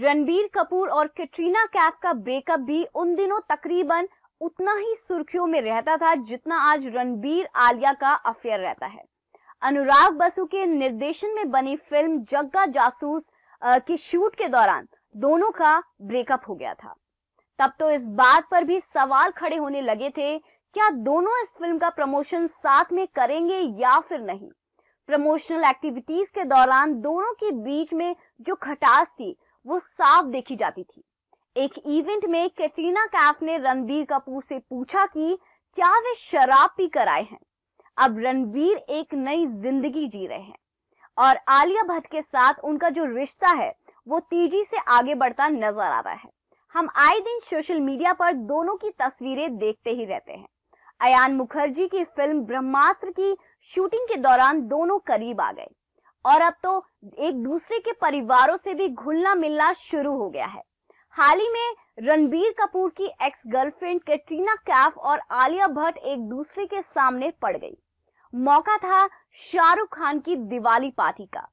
रणबीर कपूर और कैटरीना कैफ का ब्रेकअप भी उन दिनों तकरीबन उतना ही सुर्खियों में रहता था जितना आज रणबीर आलिया का अफेयर रहता है अनुराग बसु के निर्देशन में बनी फिल्म जग्गा जासूस की शूट के दौरान दोनों का ब्रेकअप हो गया था तब तो इस बात पर भी सवाल खड़े होने लगे थे क्या दोनों इस फिल्म का प्रमोशन साथ में करेंगे या फिर नहीं प्रमोशनल एक्टिविटीज के दौरान दोनों के बीच में जो खटास थी वो साफ देखी जाती थी एक इवेंट में कैटरीना कैफ ने रणबीर कपूर से पूछा कि क्या वे शराब पी कर आए हैं अब रणबीर एक नई जिंदगी जी रहे हैं और आलिया भट्ट के साथ उनका जो रिश्ता है वो तेजी से आगे बढ़ता नजर आ रहा है हम आए दिन सोशल मीडिया पर दोनों की तस्वीरें देखते ही रहते हैं अयान मुखर्जी की फिल्म ब्रह्मास्त्र की शूटिंग के दौरान दोनों करीब आ गए और अब तो एक दूसरे के परिवारों से भी घुलना मिलना शुरू हो गया है हाल ही में रणबीर कपूर की एक्स गर्लफ्रेंड कैटरीना कैफ और आलिया भट्ट एक दूसरे के सामने पड़ गई मौका था शाहरुख खान की दिवाली पार्टी का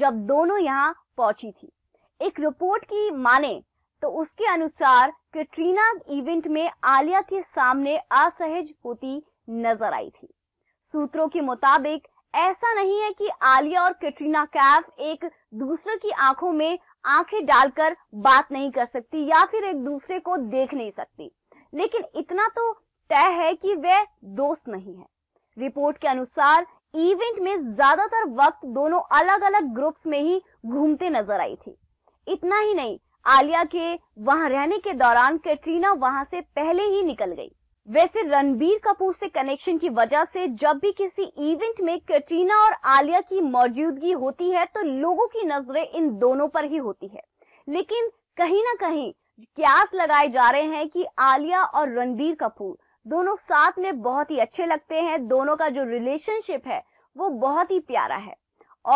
जब दोनों यहां पहुंची थी एक रिपोर्ट की माने तो उसके अनुसार कैटरीना इवेंट में आलिया के सामने असहज होती नजर आई थी सूत्रों के मुताबिक ऐसा नहीं है कि आलिया और कैटरीना कैफ एक दूसरे की आंखों में आंखें डालकर बात नहीं कर सकती या फिर एक दूसरे को देख नहीं सकती लेकिन इतना तो तय है कि वे दोस्त नहीं है रिपोर्ट के अनुसार इवेंट में ज्यादातर वक्त दोनों अलग अलग ग्रुप्स में ही घूमते नजर आई थी इतना ही नहीं आलिया के वहां रहने के दौरान कैटरीना वहां से पहले ही निकल गई वैसे रणबीर कपूर से कनेक्शन की वजह से जब भी किसी इवेंट में कैटरीना और आलिया की मौजूदगी होती है तो लोगों की नजरें इन दोनों पर ही होती है लेकिन कहीं ना कहीं क्यास लगाए जा रहे हैं कि आलिया और रणबीर कपूर दोनों साथ में बहुत ही अच्छे लगते हैं दोनों का जो रिलेशनशिप है वो बहुत ही प्यारा है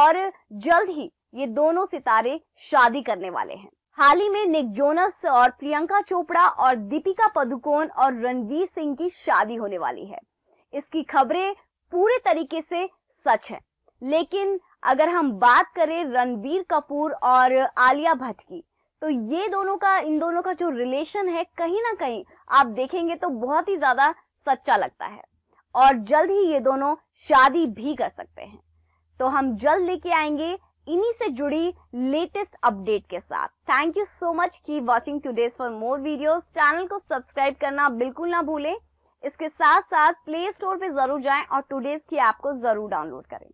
और जल्द ही ये दोनों सितारे शादी करने वाले हैं हाल ही में निक जोनस और प्रियंका चोपड़ा और दीपिका पदुकोण और रणवीर सिंह की शादी होने वाली है इसकी खबरें पूरे तरीके से सच है लेकिन अगर हम बात करें रणबीर कपूर और आलिया भट्ट की तो ये दोनों का इन दोनों का जो रिलेशन है कहीं ना कहीं आप देखेंगे तो बहुत ही ज्यादा सच्चा लगता है और जल्द ही ये दोनों शादी भी कर सकते हैं तो हम जल्द लेके आएंगे इन्हीं से जुड़ी लेटेस्ट अपडेट के साथ थैंक यू सो मच की watching today's for more videos channel को सब्सक्राइब करना बिल्कुल ना भूलें इसके साथ साथ प्ले स्टोर पे जरूर जाएं और टूडेज की ऐप को जरूर डाउनलोड करें